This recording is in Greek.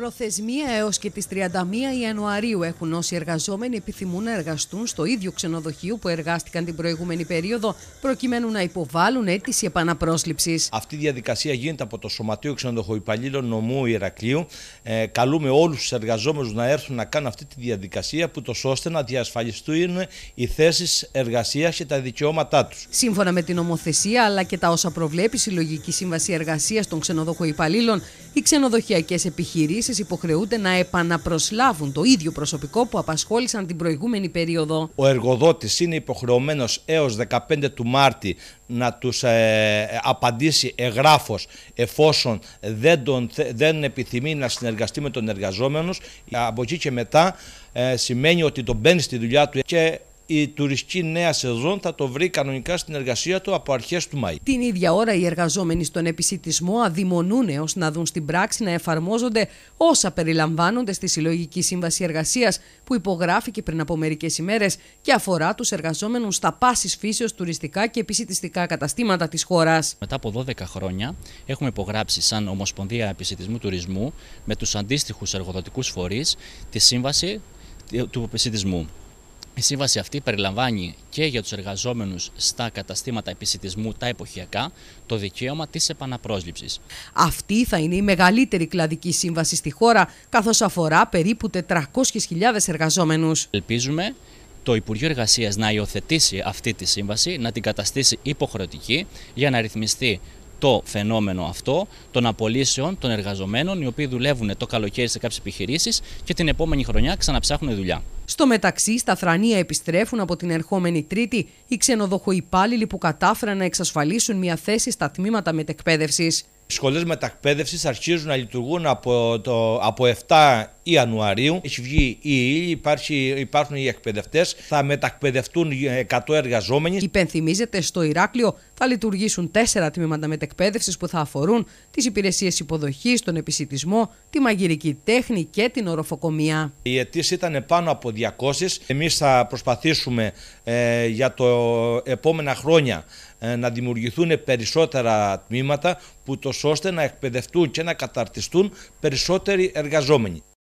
Προθεσμία έως και τις 31 Ιανουαρίου έχουν όσοι εργαζόμενοι επιθυμούν να εργαστούν στο ίδιο ξενοδοχείο που εργάστηκαν την προηγούμενη περίοδο, προκειμένου να υποβάλουν αίτηση επαναπρόσληψης. Αυτή η διαδικασία γίνεται από το Σωματείο Ξενοδοχοϊπαλλήλων Νομού Ηρακλείου. Ε, καλούμε όλους τους εργαζόμενους να έρθουν να κάνουν αυτή τη διαδικασία, που τόσο ώστε να διασφαλιστούν οι θέσεις εργασίας και τα δικαιώματά τους. Σύμφωνα με την νομοθεσία, αλλά και τα όσα προβλέπει η Συλλογική Σύμβαση Εργασίας των Ξενοδοχοϊπαλλήλων, οι ξενοδοχειακές επιχειρήσεις επιχειρήσει υποχρεούνται να επαναπροσλάβουν το ίδιο προσωπικό που απασχόλησαν την προηγούμενη περίοδο. Ο εργοδότης είναι υποχρεωμένος έως 15 του Μάρτη να τους ε, απαντήσει εγγράφο εφόσον δεν, τον, δεν επιθυμεί να συνεργαστεί με τον εργαζόμενος. Από εκεί και μετά ε, σημαίνει ότι τον μπαίνει στη δουλειά του και η τουριστική νέα σεζόν θα το βρει κανονικά στην εργασία του από αρχές του Μάη. Την ίδια ώρα, οι εργαζόμενοι στον επισητισμό αδειμονούν έως να δουν στην πράξη να εφαρμόζονται όσα περιλαμβάνονται στη Συλλογική Σύμβαση Εργασίας που υπογράφηκε πριν από μερικές ημέρες και αφορά τους εργαζόμενους στα πάσης φύσεως τουριστικά και επισητιστικά καταστήματα της χώρας. Μετά από 12 χρόνια, έχουμε υπογράψει σαν Ομοσπονδία Επισητισμού Τουρισμού με τους αντίστοιχους εργοδοτικούς φορείς τη Σύμβαση του Επισητισμού. Η σύμβαση αυτή περιλαμβάνει και για τους εργαζόμενους στα καταστήματα επισητισμού τα εποχιακά το δικαίωμα της επαναπρόσληψης. Αυτή θα είναι η μεγαλύτερη κλαδική σύμβαση στη χώρα, καθώς αφορά περίπου 400.000 εργαζόμενους. Ελπίζουμε το Υπουργείο Εργασίας να υιοθετήσει αυτή τη σύμβαση, να την καταστήσει υποχρεωτική για να ρυθμιστεί το φαινόμενο αυτό των απολύσεων των εργαζομένων, οι οποίοι δουλεύουν το καλοκαίρι σε κάποιες επιχειρήσεις και την επόμενη χρονιά ξαναψάχνουν δουλειά. Στο μεταξύ, στα Θρανία επιστρέφουν από την ερχόμενη Τρίτη οι ξενοδοχοϊπάλληλοι που κατάφεραν να εξασφαλίσουν μια θέση στα τμήματα μετεκπαίδευσης. Οι σχολές αρχίζουν να λειτουργούν από, το, από 7 Ιανουαρίου. Έχει βγει η υπάρχουν οι εκπαιδευτές, θα μετακπαιδευτούν 100 ε, εργαζόμενοι. Υπενθυμίζεται στο Ηράκλειο θα λειτουργήσουν τέσσερα τμήματα μετεκπαίδευσης που θα αφορούν τις υπηρεσίες υποδοχής, τον επισητισμό, τη μαγειρική τέχνη και την οροφοκομία. Οι αιτήσεις ήταν πάνω από 200. Εμείς θα προσπαθήσουμε ε, για το επόμενα χρόνια ε, να δημιουργηθούν περισσότερα τμήματα, που ώστε να εκπαιδευτούν και να καταρτιστούν περισσότεροι εργαζόμενοι.